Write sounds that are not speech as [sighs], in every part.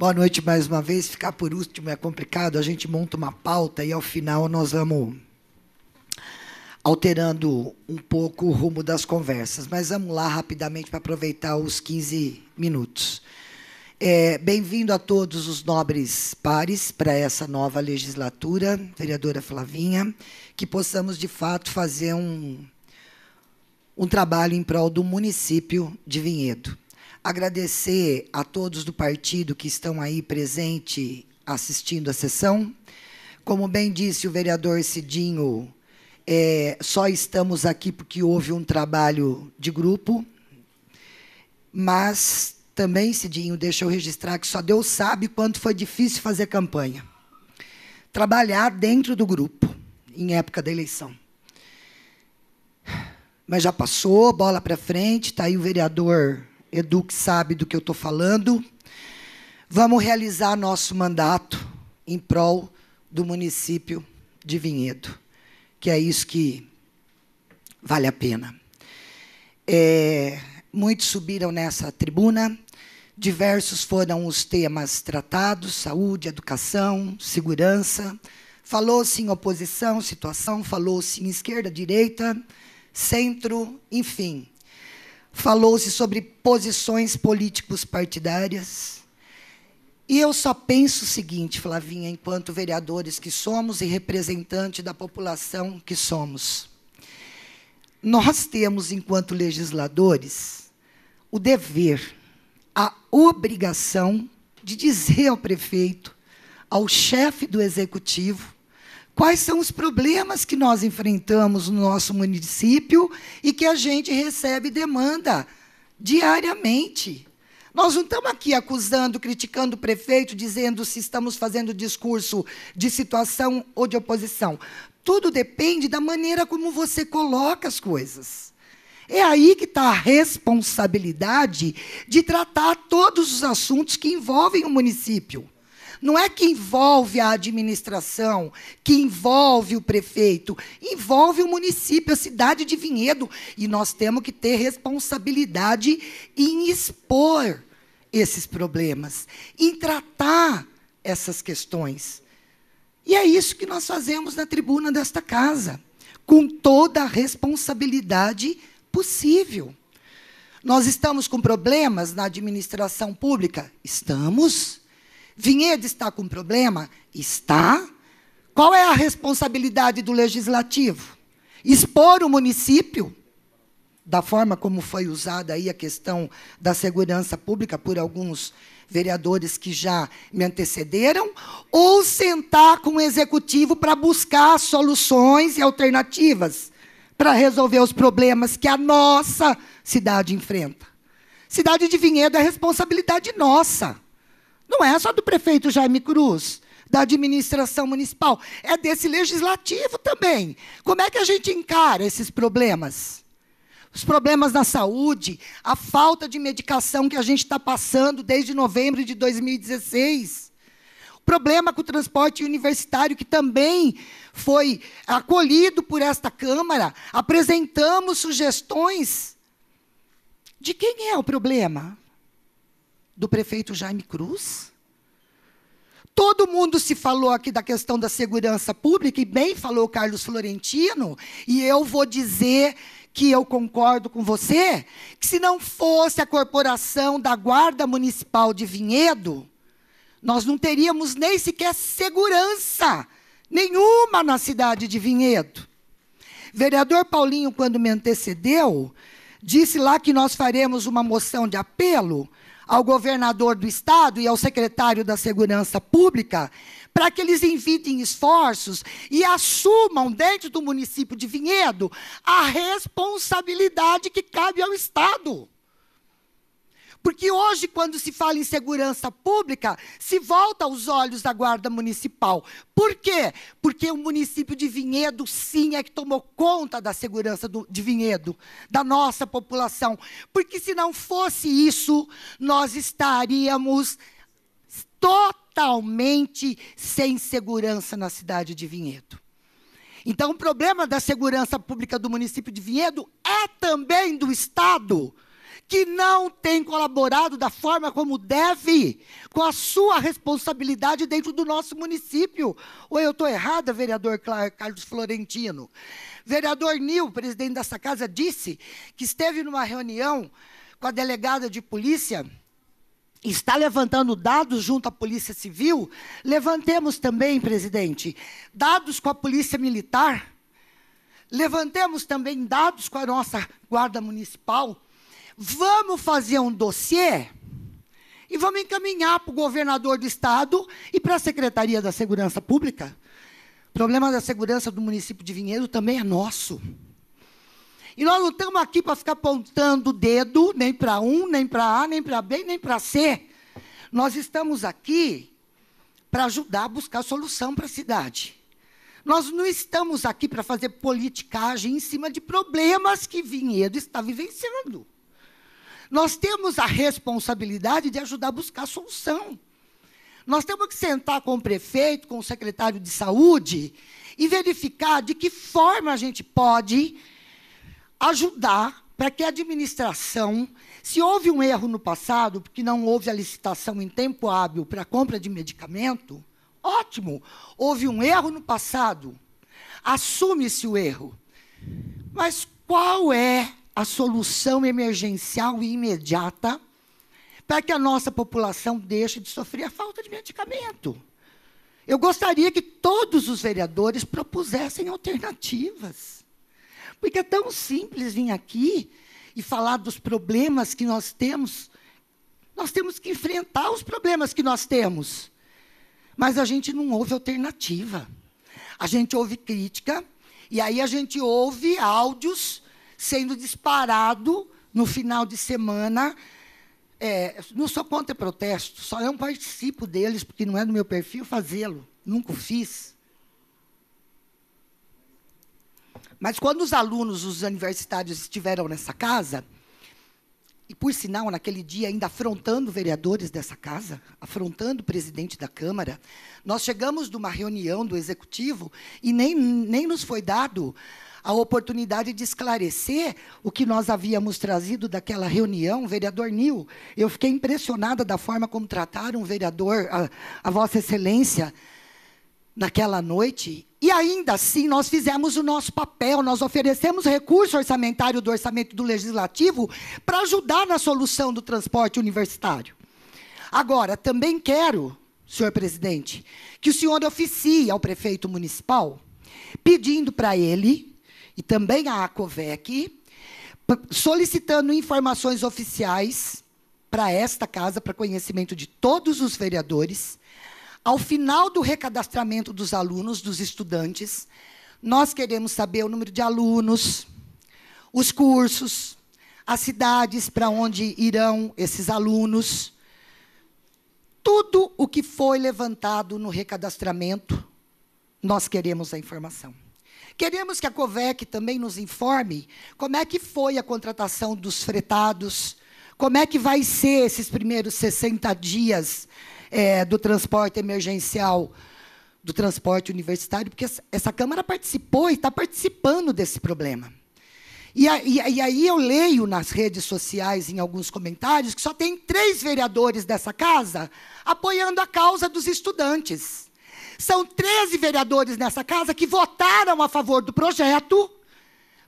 Boa noite mais uma vez. Ficar por último é complicado. A gente monta uma pauta e ao final nós vamos alterando um pouco o rumo das conversas. Mas vamos lá rapidamente para aproveitar os 15 minutos. É, Bem-vindo a todos os nobres pares para essa nova legislatura, vereadora Flavinha, que possamos de fato fazer um, um trabalho em prol do município de Vinhedo. Agradecer a todos do partido que estão aí presente assistindo a sessão. Como bem disse o vereador Cidinho, é, só estamos aqui porque houve um trabalho de grupo, mas também, Cidinho, deixa eu registrar que só Deus sabe quanto foi difícil fazer campanha. Trabalhar dentro do grupo, em época da eleição. Mas já passou, bola para frente, está aí o vereador Edu que sabe do que eu estou falando. Vamos realizar nosso mandato em prol do município de Vinhedo, que é isso que vale a pena. É, muitos subiram nessa tribuna, diversos foram os temas tratados: saúde, educação, segurança. Falou-se em oposição, situação, falou-se em esquerda, direita, centro, enfim falou-se sobre posições políticos partidárias. E eu só penso o seguinte, Flavinha, enquanto vereadores que somos e representante da população que somos. Nós temos, enquanto legisladores, o dever, a obrigação de dizer ao prefeito, ao chefe do executivo, quais são os problemas que nós enfrentamos no nosso município e que a gente recebe demanda diariamente. Nós não estamos aqui acusando, criticando o prefeito, dizendo se estamos fazendo discurso de situação ou de oposição. Tudo depende da maneira como você coloca as coisas. É aí que está a responsabilidade de tratar todos os assuntos que envolvem o município. Não é que envolve a administração, que envolve o prefeito, envolve o município, a cidade de Vinhedo. E nós temos que ter responsabilidade em expor esses problemas, em tratar essas questões. E é isso que nós fazemos na tribuna desta casa, com toda a responsabilidade possível. Nós estamos com problemas na administração pública? Estamos. Vinhedo está com problema? Está. Qual é a responsabilidade do legislativo? Expor o município da forma como foi usada aí a questão da segurança pública por alguns vereadores que já me antecederam, ou sentar com o executivo para buscar soluções e alternativas para resolver os problemas que a nossa cidade enfrenta. Cidade de Vinhedo é responsabilidade nossa. Não é só do prefeito Jaime Cruz, da administração municipal, é desse legislativo também. Como é que a gente encara esses problemas? Os problemas na saúde, a falta de medicação que a gente está passando desde novembro de 2016 o problema com o transporte universitário, que também foi acolhido por esta Câmara. Apresentamos sugestões. De quem é o problema? do prefeito Jaime Cruz? Todo mundo se falou aqui da questão da segurança pública, e bem falou Carlos Florentino, e eu vou dizer que eu concordo com você, que se não fosse a corporação da Guarda Municipal de Vinhedo, nós não teríamos nem sequer segurança nenhuma na cidade de Vinhedo. Vereador Paulinho, quando me antecedeu, disse lá que nós faremos uma moção de apelo ao governador do estado e ao secretário da Segurança Pública para que eles invitem esforços e assumam dentro do município de Vinhedo a responsabilidade que cabe ao estado. Porque hoje, quando se fala em segurança pública, se volta aos olhos da Guarda Municipal. Por quê? Porque o município de Vinhedo, sim, é que tomou conta da segurança do, de Vinhedo, da nossa população. Porque se não fosse isso, nós estaríamos totalmente sem segurança na cidade de Vinhedo. Então, o problema da segurança pública do município de Vinhedo é também do Estado que não tem colaborado da forma como deve com a sua responsabilidade dentro do nosso município. Ou eu estou errada, vereador Carlos Florentino? Vereador Nil, presidente dessa casa, disse que esteve numa reunião com a delegada de polícia está levantando dados junto à Polícia Civil, levantemos também, presidente, dados com a Polícia Militar, levantemos também dados com a nossa Guarda Municipal, vamos fazer um dossiê e vamos encaminhar para o governador do estado e para a Secretaria da Segurança Pública. O problema da segurança do município de Vinhedo também é nosso. E nós não estamos aqui para ficar apontando o dedo, nem para um, nem para A, nem para B, nem para C. Nós estamos aqui para ajudar a buscar solução para a cidade. Nós não estamos aqui para fazer politicagem em cima de problemas que Vinhedo está vivenciando. Nós temos a responsabilidade de ajudar a buscar a solução. Nós temos que sentar com o prefeito, com o secretário de saúde e verificar de que forma a gente pode ajudar para que a administração, se houve um erro no passado, porque não houve a licitação em tempo hábil para a compra de medicamento, ótimo, houve um erro no passado. Assume-se o erro. Mas qual é a solução emergencial e imediata para que a nossa população deixe de sofrer a falta de medicamento. Eu gostaria que todos os vereadores propusessem alternativas. Porque é tão simples vir aqui e falar dos problemas que nós temos. Nós temos que enfrentar os problemas que nós temos. Mas a gente não ouve alternativa. A gente ouve crítica, e aí a gente ouve áudios sendo disparado no final de semana. É, não sou contra protesto, só não participo deles, porque não é do meu perfil fazê-lo, nunca o fiz. Mas quando os alunos, os universitários estiveram nessa casa, e por sinal, naquele dia, ainda afrontando vereadores dessa casa, afrontando o presidente da Câmara, nós chegamos de uma reunião do executivo e nem, nem nos foi dado a oportunidade de esclarecer o que nós havíamos trazido daquela reunião, vereador Nil. Eu fiquei impressionada da forma como trataram o vereador, a, a Vossa Excelência, naquela noite. E ainda assim, nós fizemos o nosso papel, nós oferecemos recurso orçamentário do orçamento do Legislativo para ajudar na solução do transporte universitário. Agora, também quero, senhor presidente, que o senhor oficie ao prefeito municipal pedindo para ele e também a ACOVEC, solicitando informações oficiais para esta casa, para conhecimento de todos os vereadores. Ao final do recadastramento dos alunos, dos estudantes, nós queremos saber o número de alunos, os cursos, as cidades para onde irão esses alunos, tudo o que foi levantado no recadastramento, nós queremos a informação. Queremos que a COVEC também nos informe como é que foi a contratação dos fretados, como é que vai ser esses primeiros 60 dias é, do transporte emergencial, do transporte universitário, porque essa Câmara participou e está participando desse problema. E, aí eu leio nas redes sociais, em alguns comentários, que só tem três vereadores dessa casa apoiando a causa dos estudantes. São 13 vereadores nessa casa que votaram a favor do projeto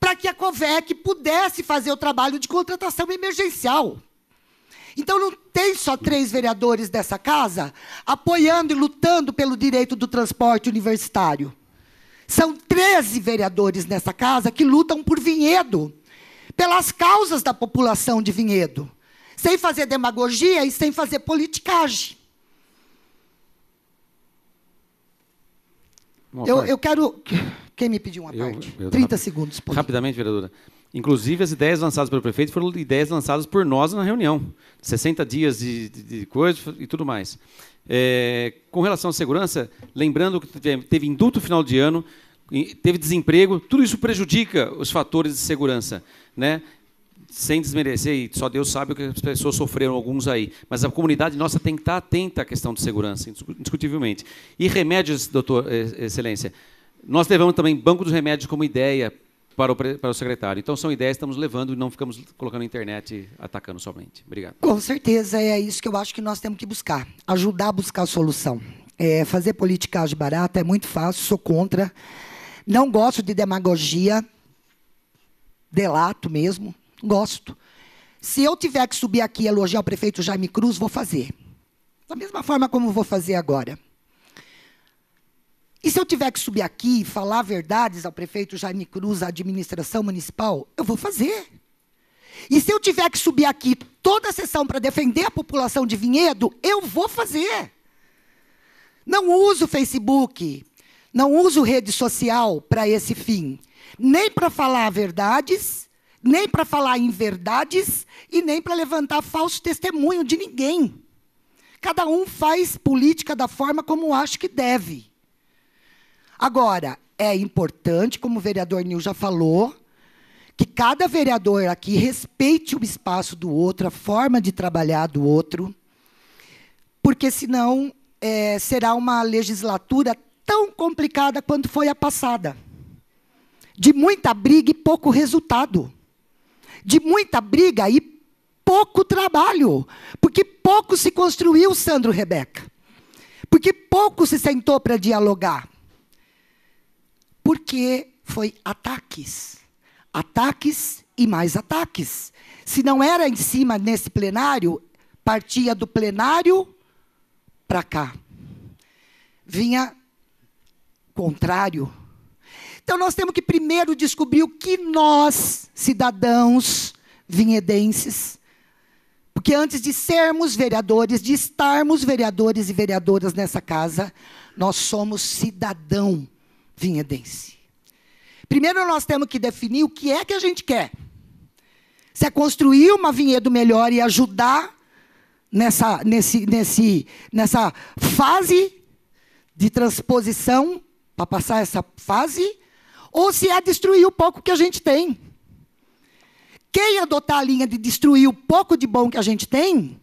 para que a COVEC pudesse fazer o trabalho de contratação emergencial. Então não tem só três vereadores dessa casa apoiando e lutando pelo direito do transporte universitário. São 13 vereadores nessa casa que lutam por Vinhedo, pelas causas da população de Vinhedo, sem fazer demagogia e sem fazer politicagem. Eu, eu, quero. Quem me pediu uma parte? Eu, 30 segundos. Rapidamente, vereadora. Inclusive, as ideias lançadas pelo prefeito foram ideias lançadas por nós na reunião. 60 dias de, de, de coisa e tudo mais. É, com relação à segurança, lembrando que teve, teve indulto no final de ano, teve desemprego, tudo isso prejudica os fatores de segurança. Né? sem desmerecer, e só Deus sabe o que as pessoas sofreram, alguns aí, mas a comunidade nossa tem que estar atenta à questão de segurança, indiscutivelmente. E remédios, doutor, eh, excelência, nós levamos também banco dos remédios como ideia para o, para o secretário. Então, são ideias que estamos levando e não ficamos colocando na internet atacando somente. Obrigado. Com certeza, é isso que eu acho que nós temos que buscar, ajudar a buscar a solução. É, fazer politicagem barata é muito fácil, sou contra. Não gosto de demagogia, delato mesmo, Gosto. Se eu tiver que subir aqui e elogiar o prefeito Jaime Cruz, vou fazer. Da mesma forma como vou fazer agora. E se eu tiver que subir aqui e falar verdades ao prefeito Jaime Cruz, à administração municipal, eu vou fazer. E se eu tiver que subir aqui toda a sessão para defender a população de Vinhedo, eu vou fazer. Não uso Facebook, não uso rede social para esse fim, nem para falar verdades nem para falar em verdades e nem para levantar falso testemunho de ninguém. Cada um faz política da forma como acha que deve. Agora, é importante, como o vereador Nil já falou, que cada vereador aqui respeite o espaço do outro, a forma de trabalhar do outro, porque senão é, será uma legislatura tão complicada quanto foi a passada de muita briga e pouco resultado de muita briga e pouco trabalho, porque pouco se construiu, Sandro Rebeca, porque pouco se sentou para dialogar, porque foi ataques, ataques e mais ataques. Se não era em cima nesse plenário, partia do plenário para cá, vinha contrário então nós temos que primeiro descobrir o que nós, cidadãos vinhedenses, porque antes de sermos vereadores, de estarmos vereadores e vereadoras nessa casa, nós somos cidadão vinhedense. Primeiro nós temos que definir o que é que a gente quer. Se é construir uma vinhedo melhor e ajudar nessa, nesse, nesse, nessa fase de transposição, para passar essa fase, ou se é destruir o pouco que a gente tem. Quem adotar a linha de destruir o pouco de bom que a gente tem,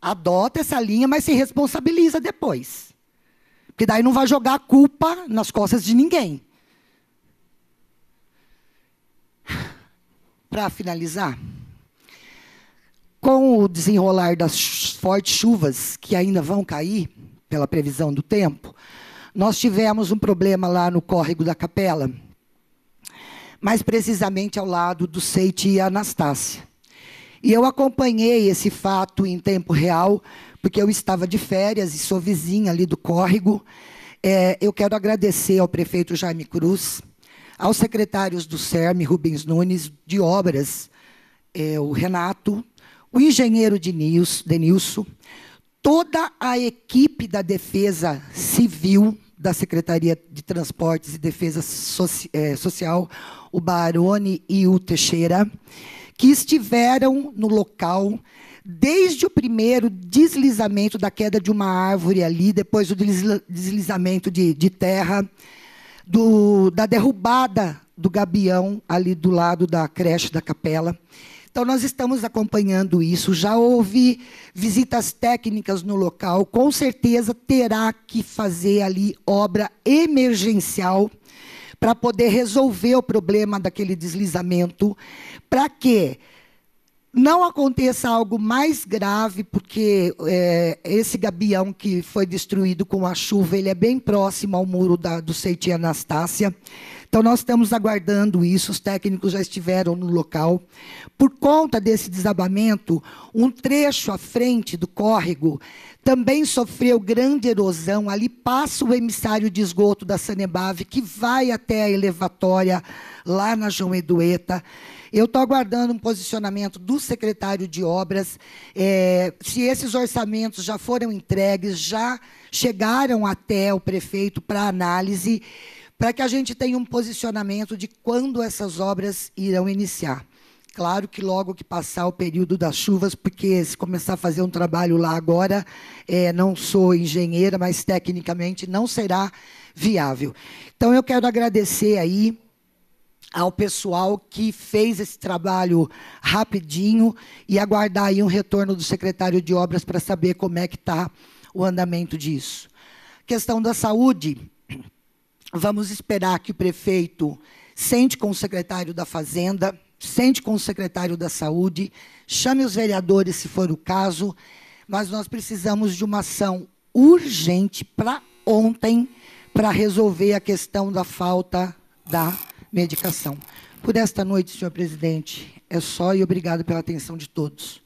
adota essa linha, mas se responsabiliza depois. Porque daí não vai jogar a culpa nas costas de ninguém. [sighs] Para finalizar, com o desenrolar das fortes chuvas que ainda vão cair, pela previsão do tempo, nós tivemos um problema lá no córrego da Capela, mais precisamente ao lado do Seite e Anastácia. E eu acompanhei esse fato em tempo real, porque eu estava de férias e sou vizinha ali do córrego. É, eu quero agradecer ao prefeito Jaime Cruz, aos secretários do CERM, Rubens Nunes, de obras, é, o Renato, o engenheiro Denilson, toda a equipe da Defesa Civil, da Secretaria de Transportes e Defesa Soci é, Social, o Baroni e o Teixeira, que estiveram no local desde o primeiro deslizamento da queda de uma árvore ali, depois o deslizamento de, de terra, do, da derrubada do gabião ali do lado da creche da capela. Então, nós estamos acompanhando isso. Já houve visitas técnicas no local. Com certeza terá que fazer ali obra emergencial para poder resolver o problema daquele deslizamento, para que não aconteça algo mais grave, porque é, esse gabião que foi destruído com a chuva, ele é bem próximo ao muro da, do Seitianastácia. Anastácia. Então, nós estamos aguardando isso, os técnicos já estiveram no local. Por conta desse desabamento, um trecho à frente do córrego também sofreu grande erosão. Ali passa o emissário de esgoto da Sanebave, que vai até a elevatória lá na João Edueta. Eu estou aguardando um posicionamento do secretário de obras. É, se esses orçamentos já foram entregues, já chegaram até o prefeito para análise para que a gente tenha um posicionamento de quando essas obras irão iniciar. Claro que logo que passar o período das chuvas, porque se começar a fazer um trabalho lá agora, é, não sou engenheira, mas tecnicamente não será viável. Então eu quero agradecer aí ao pessoal que fez esse trabalho rapidinho e aguardar aí um retorno do secretário de obras para saber como é que está o andamento disso. Questão da saúde, Vamos esperar que o prefeito sente com o secretário da Fazenda, sente com o secretário da Saúde, chame os vereadores, se for o caso, mas nós precisamos de uma ação urgente para ontem para resolver a questão da falta da medicação. Por esta noite, senhor presidente, é só e obrigado pela atenção de todos.